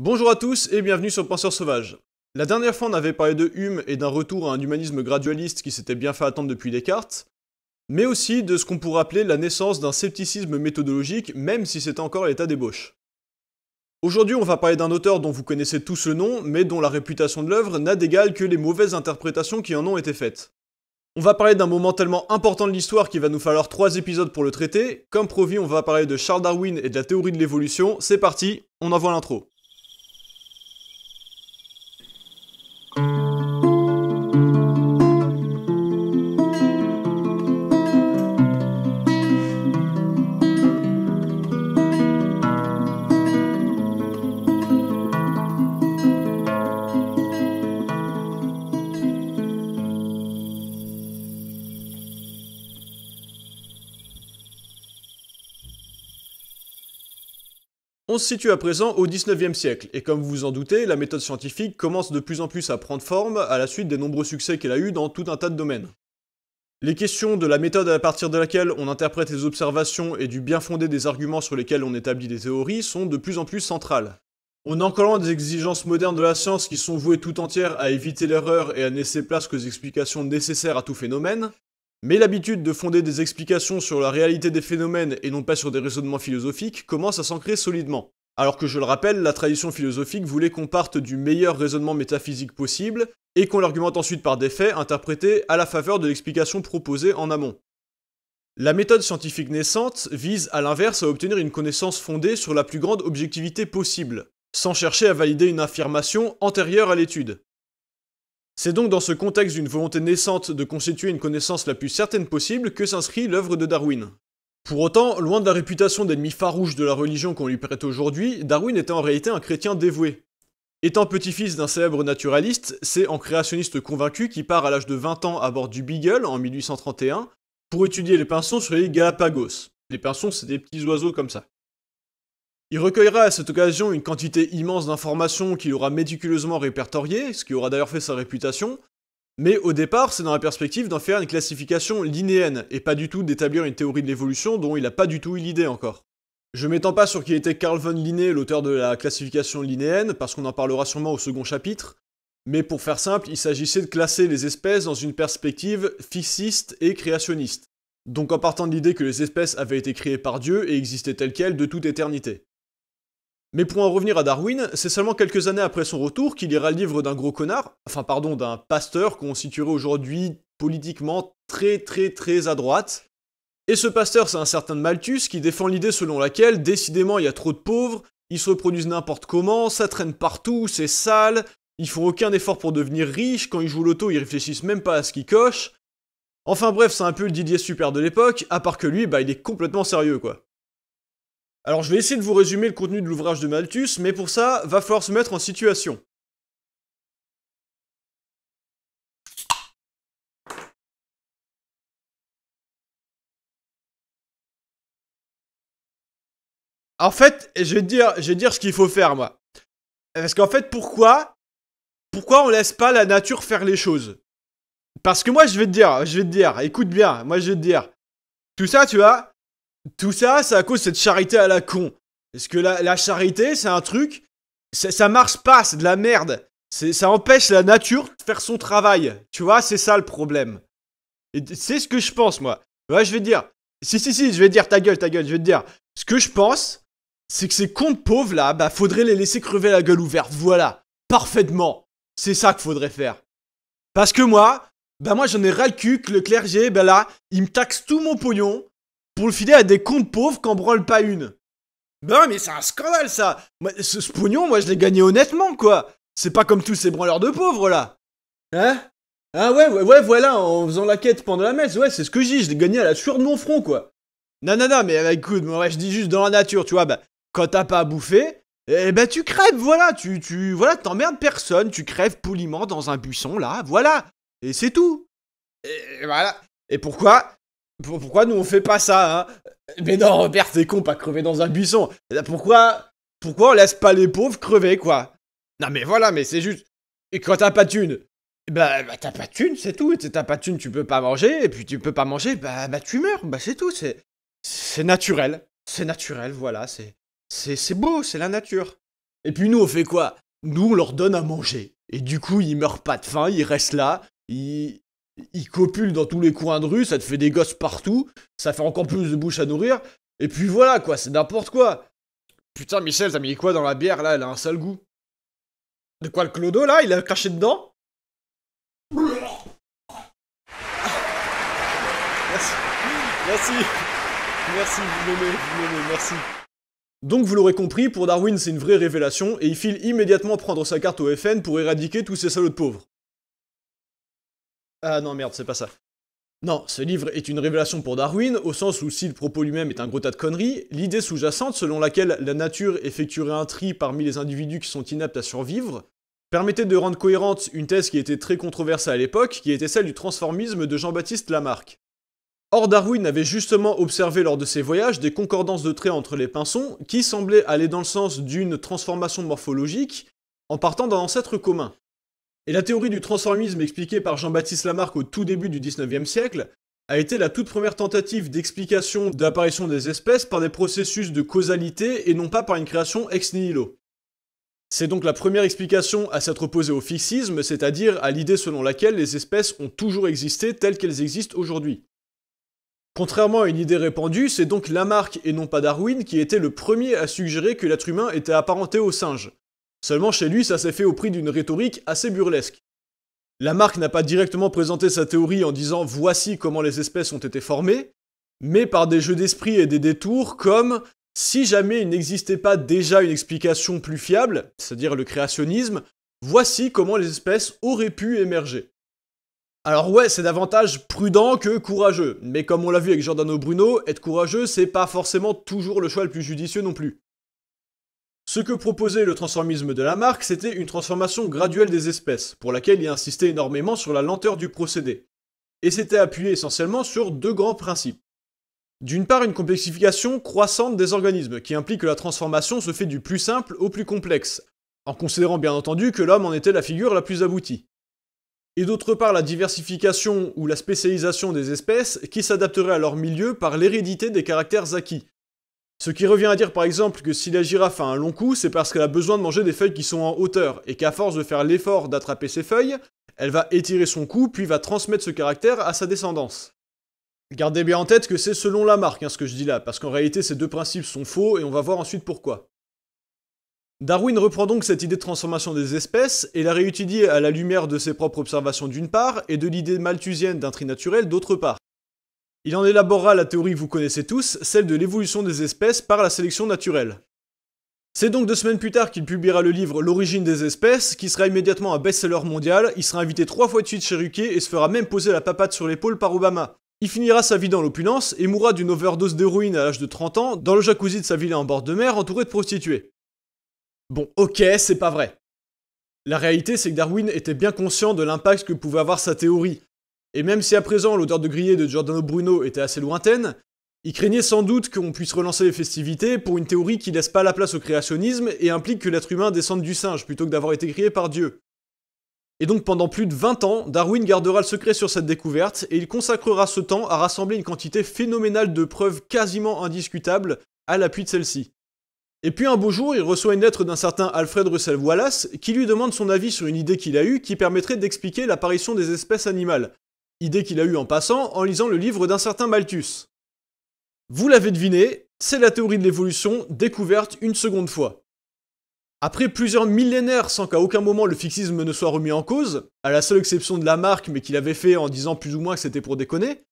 Bonjour à tous et bienvenue sur Penseur Sauvage. La dernière fois, on avait parlé de Hume et d'un retour à un humanisme gradualiste qui s'était bien fait attendre depuis Descartes, mais aussi de ce qu'on pourrait appeler la naissance d'un scepticisme méthodologique, même si c'était encore à l'état d'ébauche. Aujourd'hui, on va parler d'un auteur dont vous connaissez tous le nom, mais dont la réputation de l'œuvre n'a d'égal que les mauvaises interprétations qui en ont été faites. On va parler d'un moment tellement important de l'histoire qu'il va nous falloir trois épisodes pour le traiter. Comme Provi on va parler de Charles Darwin et de la théorie de l'évolution. C'est parti, on envoie l'intro. on se situe à présent au 19e siècle, et comme vous vous en doutez, la méthode scientifique commence de plus en plus à prendre forme à la suite des nombreux succès qu'elle a eu dans tout un tas de domaines. Les questions de la méthode à partir de laquelle on interprète les observations et du bien fondé des arguments sur lesquels on établit des théories sont de plus en plus centrales. On a encore des exigences modernes de la science qui sont vouées tout entière à éviter l'erreur et à laisser place qu'aux explications nécessaires à tout phénomène, mais l'habitude de fonder des explications sur la réalité des phénomènes et non pas sur des raisonnements philosophiques commence à s'ancrer solidement. Alors que je le rappelle, la tradition philosophique voulait qu'on parte du meilleur raisonnement métaphysique possible et qu'on l'argumente ensuite par des faits interprétés à la faveur de l'explication proposée en amont. La méthode scientifique naissante vise à l'inverse à obtenir une connaissance fondée sur la plus grande objectivité possible, sans chercher à valider une affirmation antérieure à l'étude. C'est donc dans ce contexte d'une volonté naissante de constituer une connaissance la plus certaine possible que s'inscrit l'œuvre de Darwin. Pour autant, loin de la réputation d'ennemi farouche de la religion qu'on lui prête aujourd'hui, Darwin était en réalité un chrétien dévoué. Étant petit-fils d'un célèbre naturaliste, c'est en créationniste convaincu qu'il part à l'âge de 20 ans à bord du Beagle en 1831 pour étudier les pinsons sur les Galapagos. Les pinsons, c'est des petits oiseaux comme ça. Il recueillera à cette occasion une quantité immense d'informations qu'il aura méticuleusement répertoriées, ce qui aura d'ailleurs fait sa réputation, mais au départ, c'est dans la perspective d'en faire une classification linéenne, et pas du tout d'établir une théorie de l'évolution dont il n'a pas du tout eu l'idée encore. Je m'étends pas sur qui était Carl von Linné, l'auteur de la classification linéenne, parce qu'on en parlera sûrement au second chapitre, mais pour faire simple, il s'agissait de classer les espèces dans une perspective fixiste et créationniste, donc en partant de l'idée que les espèces avaient été créées par Dieu et existaient telles quelles de toute éternité. Mais pour en revenir à Darwin, c'est seulement quelques années après son retour qu'il ira le livre d'un gros connard, enfin pardon, d'un pasteur qu'on situerait aujourd'hui politiquement très très très à droite. Et ce pasteur, c'est un certain Malthus qui défend l'idée selon laquelle, décidément, il y a trop de pauvres, ils se reproduisent n'importe comment, ça traîne partout, c'est sale, ils font aucun effort pour devenir riches, quand ils jouent l'auto, ils réfléchissent même pas à ce qu'ils cochent. Enfin bref, c'est un peu le Didier Super de l'époque, à part que lui, bah il est complètement sérieux quoi. Alors je vais essayer de vous résumer le contenu de l'ouvrage de Malthus, mais pour ça, va falloir se mettre en situation. En fait, je vais dire, je vais dire ce qu'il faut faire, moi. Parce qu'en fait, pourquoi Pourquoi on laisse pas la nature faire les choses Parce que moi, je vais te dire, je vais te dire, écoute bien, moi je vais te dire. Tout ça, tu vois, tout ça, c'est à cause de cette charité à la con. Parce que la, charité, c'est un truc, ça marche pas, c'est de la merde. Ça empêche la nature de faire son travail. Tu vois, c'est ça le problème. C'est ce que je pense, moi. Ouais, je vais dire. Si, si, si, je vais dire ta gueule, ta gueule, je vais te dire. Ce que je pense, c'est que ces cons pauvres là, bah faudrait les laisser crever la gueule ouverte. Voilà. Parfaitement. C'est ça qu'il faudrait faire. Parce que moi, bah moi j'en ai ras le cul que le clergé, bah là, il me taxe tout mon pognon pour le filer à des cons pauvres qu'en branlent pas une. Ben mais c'est un scandale ça ce, pognon, moi je l'ai gagné honnêtement quoi C'est pas comme tous ces branleurs de pauvres là Hein Ah ouais, ouais, ouais, voilà, en faisant la quête pendant la messe, ouais, c'est ce que je dis, je l'ai gagné à la sueur de mon front quoi Non, non, non, mais bah, écoute, moi je dis juste dans la nature, tu vois, bah, quand t'as pas à bouffer, eh ben tu crèves, voilà, tu, tu, voilà, t'emmerdes personne, tu crèves poliment dans un buisson là, voilà, et c'est tout Et voilà Et pourquoi pourquoi nous on fait pas ça hein Mais non, Robert, t'es con, pas crever dans un buisson. Pourquoi, pourquoi on laisse pas les pauvres crever, quoi Non mais voilà, mais c'est juste. Et quand t'as pas de thune, eh bah, ben, bah t'as pas de thune, c'est tout. T'as pas de thune, tu peux pas manger, et puis tu peux pas manger, bah, bah tu meurs, bah c'est tout. C'est, c'est naturel, c'est naturel, voilà, c'est, c'est, c'est beau, c'est la nature. Et puis nous, on fait quoi Nous, on leur donne à manger. Et du coup, ils meurent pas de faim, ils restent là, ils, il copule dans tous les coins de rue, ça te fait des gosses partout, ça fait encore plus de bouche à nourrir, et puis voilà quoi, c'est n'importe quoi. Putain, Michel, t'as mis quoi dans la bière là Elle a un sale goût. De quoi le clodo là Il a craché dedans Merci. Merci. Merci, vous vous merci. Donc vous l'aurez compris, pour Darwin c'est une vraie révélation et il file immédiatement prendre sa carte au FN pour éradiquer tous ces salauds de pauvres. Ah non, merde, c'est pas ça. Non, ce livre est une révélation pour Darwin, au sens où si le propos lui-même est un gros tas de conneries, l'idée sous-jacente selon laquelle la nature effectuerait un tri parmi les individus qui sont inaptes à survivre, permettait de rendre cohérente une thèse qui était très controversée à l'époque, qui était celle du transformisme de Jean-Baptiste Lamarck. Or, Darwin avait justement observé lors de ses voyages des concordances de traits entre les pinsons qui semblaient aller dans le sens d'une transformation morphologique en partant d'un ancêtre commun. Et la théorie du transformisme expliquée par Jean-Baptiste Lamarck au tout début du XIXe siècle a été la toute première tentative d'explication d'apparition des espèces par des processus de causalité et non pas par une création ex nihilo. C'est donc la première explication à s'être opposée au fixisme, c'est-à-dire à, à l'idée selon laquelle les espèces ont toujours existé telles qu'elles existent aujourd'hui. Contrairement à une idée répandue, c'est donc Lamarck et non pas Darwin qui était le premier à suggérer que l'être humain était apparenté aux singes, Seulement chez lui, ça s'est fait au prix d'une rhétorique assez burlesque. Lamarck n'a pas directement présenté sa théorie en disant voici comment les espèces ont été formées, mais par des jeux d'esprit et des détours comme si jamais il n'existait pas déjà une explication plus fiable, c'est-à-dire le créationnisme, voici comment les espèces auraient pu émerger. Alors ouais, c'est davantage prudent que courageux, mais comme on l'a vu avec Giordano Bruno, être courageux, c'est pas forcément toujours le choix le plus judicieux non plus. Ce que proposait le transformisme de Lamarck, c'était une transformation graduelle des espèces, pour laquelle il insistait énormément sur la lenteur du procédé. Et c'était appuyé essentiellement sur deux grands principes. D'une part, une complexification croissante des organismes, qui implique que la transformation se fait du plus simple au plus complexe, en considérant bien entendu que l'homme en était la figure la plus aboutie. Et d'autre part, la diversification ou la spécialisation des espèces, qui s'adapterait à leur milieu par l'hérédité des caractères acquis, ce qui revient à dire par exemple que si la girafe a un long cou, c'est parce qu'elle a besoin de manger des feuilles qui sont en hauteur, et qu'à force de faire l'effort d'attraper ces feuilles, elle va étirer son cou, puis va transmettre ce caractère à sa descendance. Gardez bien en tête que c'est selon Lamarck marque, hein, ce que je dis là, parce qu'en réalité ces deux principes sont faux, et on va voir ensuite pourquoi. Darwin reprend donc cette idée de transformation des espèces et la réutilise à la lumière de ses propres observations d'une part, et de l'idée malthusienne d'un tri naturel d'autre part. Il en élabora la théorie que vous connaissez tous, celle de l'évolution des espèces par la sélection naturelle. C'est donc deux semaines plus tard qu'il publiera le livre L'origine des espèces, qui sera immédiatement un best-seller mondial, il sera invité trois fois de suite chez Ruquier et se fera même poser la papate sur l'épaule par Obama. Il finira sa vie dans l'opulence et mourra d'une overdose d'héroïne à l'âge de 30 ans dans le jacuzzi de sa villa en bord de mer entouré de prostituées. Bon, ok, c'est pas vrai. La réalité, c'est que Darwin était bien conscient de l'impact que pouvait avoir sa théorie. Et même si à présent l'odeur de grillé de Giordano Bruno était assez lointaine, il craignait sans doute qu'on puisse relancer les festivités pour une théorie qui laisse pas la place au créationnisme et implique que l'être humain descende du singe plutôt que d'avoir été grillé par Dieu. Et donc pendant plus de 20 ans, Darwin gardera le secret sur cette découverte et il consacrera ce temps à rassembler une quantité phénoménale de preuves quasiment indiscutables à l'appui de celle-ci. Et puis un beau jour, il reçoit une lettre d'un certain Alfred Russel Wallace qui lui demande son avis sur une idée qu'il a eue qui permettrait d'expliquer l'apparition des espèces animales, idée qu'il a eue en passant en lisant le livre d'un certain Malthus. Vous l'avez deviné, c'est la théorie de l'évolution découverte une seconde fois. Après plusieurs millénaires sans qu'à aucun moment le fixisme ne soit remis en cause, à la seule exception de Lamarck mais qu'il avait fait en disant plus ou moins que c'était pour déconner,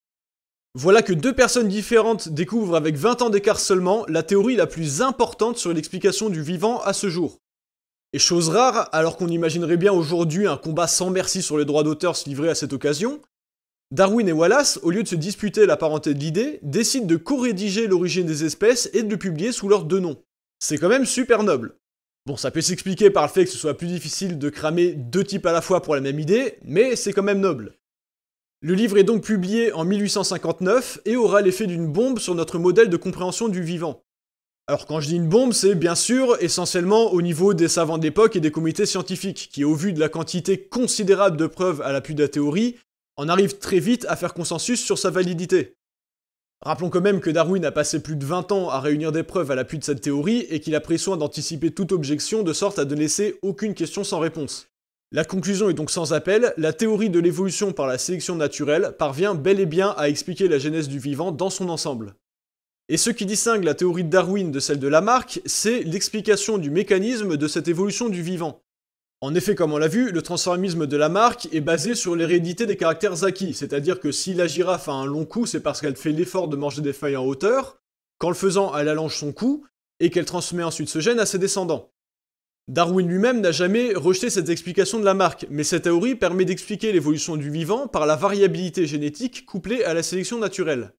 voilà que deux personnes différentes découvrent avec 20 ans d'écart seulement la théorie la plus importante sur l'explication du vivant à ce jour. Et chose rare, alors qu'on imaginerait bien aujourd'hui un combat sans merci sur les droits d'auteur se livrer à cette occasion, Darwin et Wallace, au lieu de se disputer la parenté de l'idée, décident de co-rédiger l'origine des espèces et de le publier sous leurs deux noms. C'est quand même super noble. Bon, ça peut s'expliquer par le fait que ce soit plus difficile de cramer deux types à la fois pour la même idée, mais c'est quand même noble. Le livre est donc publié en 1859 et aura l'effet d'une bombe sur notre modèle de compréhension du vivant. Alors quand je dis une bombe, c'est bien sûr essentiellement au niveau des savants d'époque et des comités scientifiques, qui au vu de la quantité considérable de preuves à l'appui de la théorie, on arrive très vite à faire consensus sur sa validité. Rappelons quand même que Darwin a passé plus de 20 ans à réunir des preuves à l'appui de cette théorie et qu'il a pris soin d'anticiper toute objection de sorte à ne laisser aucune question sans réponse. La conclusion est donc sans appel, la théorie de l'évolution par la sélection naturelle parvient bel et bien à expliquer la genèse du vivant dans son ensemble. Et ce qui distingue la théorie de Darwin de celle de Lamarck, c'est l'explication du mécanisme de cette évolution du vivant. En effet, comme on l'a vu, le transformisme de la marque est basé sur l'hérédité des caractères acquis, c'est-à-dire que si la girafe a un long cou, c'est parce qu'elle fait l'effort de manger des feuilles en hauteur, qu'en le faisant, elle allonge son cou, et qu'elle transmet ensuite ce gène à ses descendants. Darwin lui-même n'a jamais rejeté cette explication de la marque, mais cette théorie permet d'expliquer l'évolution du vivant par la variabilité génétique couplée à la sélection naturelle.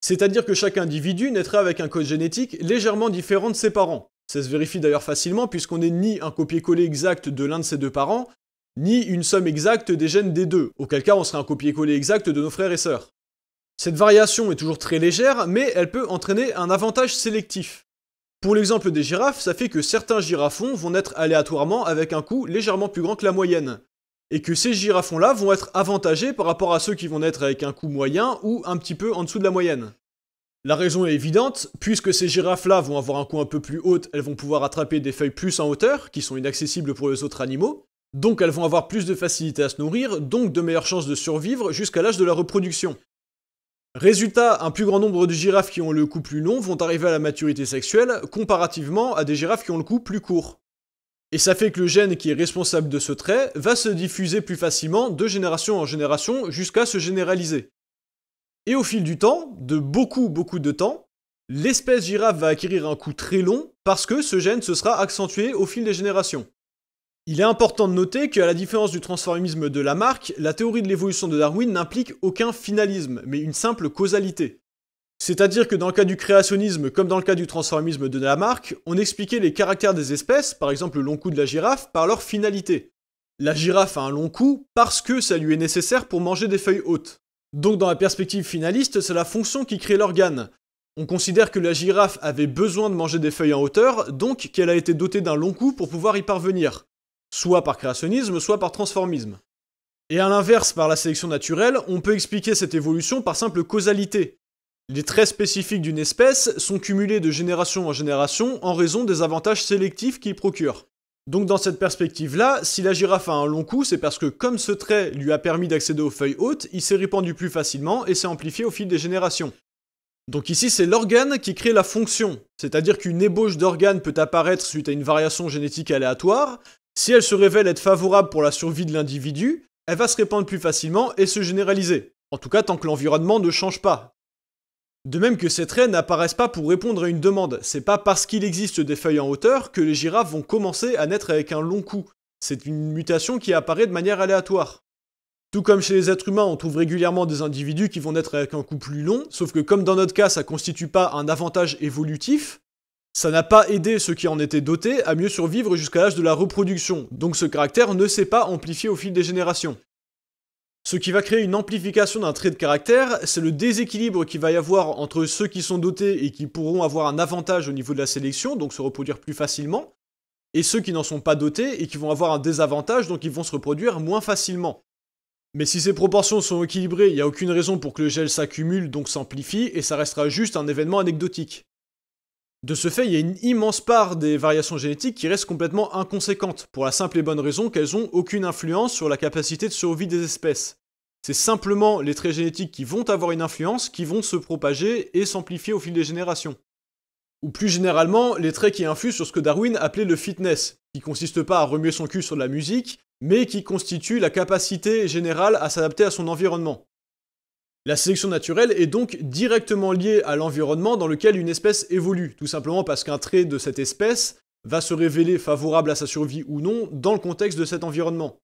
C'est-à-dire que chaque individu naîtrait avec un code génétique légèrement différent de ses parents. Ça se vérifie d'ailleurs facilement puisqu'on n'est ni un copier-coller exact de l'un de ses deux parents, ni une somme exacte des gènes des deux, auquel cas on serait un copier-coller exact de nos frères et sœurs. Cette variation est toujours très légère, mais elle peut entraîner un avantage sélectif. Pour l'exemple des girafes, ça fait que certains girafons vont naître aléatoirement avec un coût légèrement plus grand que la moyenne, et que ces girafons-là vont être avantagés par rapport à ceux qui vont naître avec un coût moyen ou un petit peu en dessous de la moyenne. La raison est évidente, puisque ces girafes-là vont avoir un cou un peu plus haut, elles vont pouvoir attraper des feuilles plus en hauteur, qui sont inaccessibles pour les autres animaux, donc elles vont avoir plus de facilité à se nourrir, donc de meilleures chances de survivre jusqu'à l'âge de la reproduction. Résultat, un plus grand nombre de girafes qui ont le cou plus long vont arriver à la maturité sexuelle, comparativement à des girafes qui ont le cou plus court. Et ça fait que le gène qui est responsable de ce trait va se diffuser plus facilement de génération en génération jusqu'à se généraliser. Et au fil du temps, de beaucoup, beaucoup de temps, l'espèce girafe va acquérir un coût très long parce que ce gène se sera accentué au fil des générations. Il est important de noter qu'à la différence du transformisme de Lamarck, la théorie de l'évolution de Darwin n'implique aucun finalisme, mais une simple causalité. C'est-à-dire que dans le cas du créationnisme comme dans le cas du transformisme de Lamarck, on expliquait les caractères des espèces, par exemple le long cou de la girafe, par leur finalité. La girafe a un long cou parce que ça lui est nécessaire pour manger des feuilles hautes. Donc dans la perspective finaliste, c'est la fonction qui crée l'organe. On considère que la girafe avait besoin de manger des feuilles en hauteur, donc qu'elle a été dotée d'un long cou pour pouvoir y parvenir, soit par créationnisme, soit par transformisme. Et à l'inverse, par la sélection naturelle, on peut expliquer cette évolution par simple causalité. Les traits spécifiques d'une espèce sont cumulés de génération en génération en raison des avantages sélectifs qu'ils procurent. Donc dans cette perspective-là, si la girafe a un long cou, c'est parce que comme ce trait lui a permis d'accéder aux feuilles hautes, il s'est répandu plus facilement et s'est amplifié au fil des générations. Donc ici, c'est l'organe qui crée la fonction, c'est-à-dire qu'une ébauche d'organe peut apparaître suite à une variation génétique aléatoire. Si elle se révèle être favorable pour la survie de l'individu, elle va se répandre plus facilement et se généraliser. En tout cas, tant que l'environnement ne change pas. De même que ces traits n'apparaissent pas pour répondre à une demande, c'est pas parce qu'il existe des feuilles en hauteur que les girafes vont commencer à naître avec un long cou. C'est une mutation qui apparaît de manière aléatoire. Tout comme chez les êtres humains, on trouve régulièrement des individus qui vont naître avec un cou plus long, sauf que comme dans notre cas ça constitue pas un avantage évolutif, ça n'a pas aidé ceux qui en étaient dotés à mieux survivre jusqu'à l'âge de la reproduction, donc ce caractère ne s'est pas amplifié au fil des générations. Ce qui va créer une amplification d'un trait de caractère, c'est le déséquilibre qu'il va y avoir entre ceux qui sont dotés et qui pourront avoir un avantage au niveau de la sélection, donc se reproduire plus facilement, et ceux qui n'en sont pas dotés et qui vont avoir un désavantage, donc ils vont se reproduire moins facilement. Mais si ces proportions sont équilibrées, il n'y a aucune raison pour que le gel s'accumule, donc s'amplifie, et ça restera juste un événement anecdotique. De ce fait, il y a une immense part des variations génétiques qui restent complètement inconséquentes, pour la simple et bonne raison qu'elles n'ont aucune influence sur la capacité de survie des espèces. C'est simplement les traits génétiques qui vont avoir une influence, qui vont se propager et s'amplifier au fil des générations. Ou plus généralement, les traits qui influent sur ce que Darwin appelait le fitness, qui consiste pas à remuer son cul sur de la musique, mais qui constitue la capacité générale à s'adapter à son environnement. La sélection naturelle est donc directement liée à l'environnement dans lequel une espèce évolue, tout simplement parce qu'un trait de cette espèce va se révéler favorable à sa survie ou non dans le contexte de cet environnement.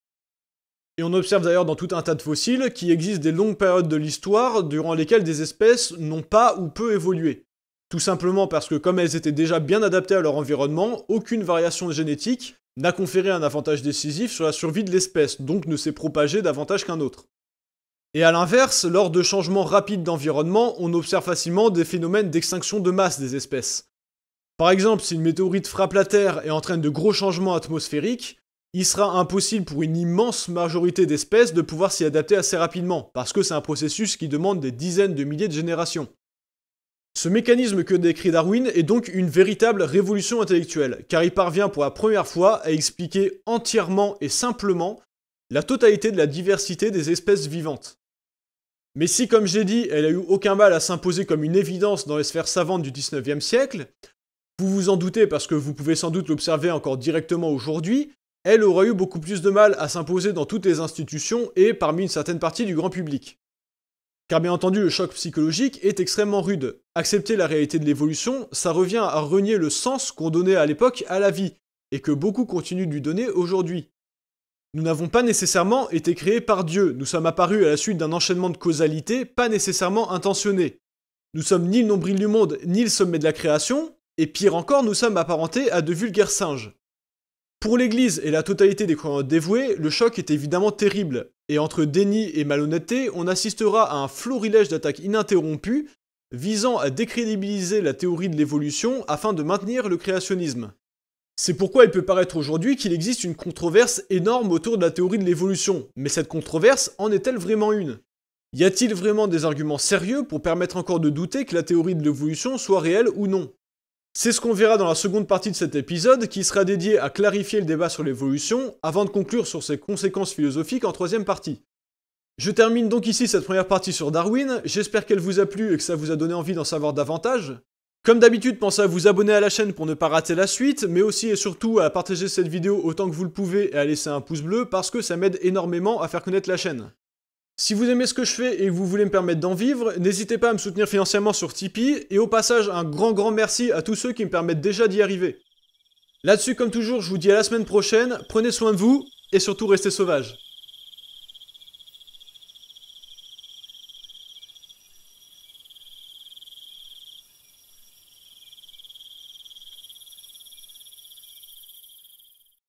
Et on observe d'ailleurs dans tout un tas de fossiles qu'il existe des longues périodes de l'histoire durant lesquelles des espèces n'ont pas ou peu évolué. Tout simplement parce que comme elles étaient déjà bien adaptées à leur environnement, aucune variation génétique n'a conféré un avantage décisif sur la survie de l'espèce, donc ne s'est propagée davantage qu'un autre. Et à l'inverse, lors de changements rapides d'environnement, on observe facilement des phénomènes d'extinction de masse des espèces. Par exemple, si une météorite frappe la Terre et entraîne de gros changements atmosphériques, il sera impossible pour une immense majorité d'espèces de pouvoir s'y adapter assez rapidement, parce que c'est un processus qui demande des dizaines de milliers de générations. Ce mécanisme que décrit Darwin est donc une véritable révolution intellectuelle, car il parvient pour la première fois à expliquer entièrement et simplement la totalité de la diversité des espèces vivantes. Mais si, comme j'ai dit, elle a eu aucun mal à s'imposer comme une évidence dans les sphères savantes du 19 siècle, vous vous en doutez parce que vous pouvez sans doute l'observer encore directement aujourd'hui, elle aura eu beaucoup plus de mal à s'imposer dans toutes les institutions et parmi une certaine partie du grand public. Car bien entendu, le choc psychologique est extrêmement rude. Accepter la réalité de l'évolution, ça revient à renier le sens qu'on donnait à l'époque à la vie, et que beaucoup continuent de lui donner aujourd'hui. Nous n'avons pas nécessairement été créés par Dieu, nous sommes apparus à la suite d'un enchaînement de causalités pas nécessairement intentionné. Nous sommes ni le nombril du monde, ni le sommet de la création, et pire encore, nous sommes apparentés à de vulgaires singes. Pour l'Église et la totalité des croyants dévoués, le choc est évidemment terrible, et entre déni et malhonnêteté, on assistera à un florilège d'attaques ininterrompues visant à décrédibiliser la théorie de l'évolution afin de maintenir le créationnisme. C'est pourquoi il peut paraître aujourd'hui qu'il existe une controverse énorme autour de la théorie de l'évolution, mais cette controverse en est-elle vraiment une Y a-t-il vraiment des arguments sérieux pour permettre encore de douter que la théorie de l'évolution soit réelle ou non c'est ce qu'on verra dans la seconde partie de cet épisode, qui sera dédiée à clarifier le débat sur l'évolution, avant de conclure sur ses conséquences philosophiques en troisième partie. Je termine donc ici cette première partie sur Darwin, j'espère qu'elle vous a plu et que ça vous a donné envie d'en savoir davantage. Comme d'habitude, pensez à vous abonner à la chaîne pour ne pas rater la suite, mais aussi et surtout à partager cette vidéo autant que vous le pouvez et à laisser un pouce bleu parce que ça m'aide énormément à faire connaître la chaîne. Si vous aimez ce que je fais et que vous voulez me permettre d'en vivre, n'hésitez pas à me soutenir financièrement sur Tipeee et au passage un grand grand merci à tous ceux qui me permettent déjà d'y arriver. Là-dessus, comme toujours, je vous dis à la semaine prochaine, prenez soin de vous et surtout restez sauvages.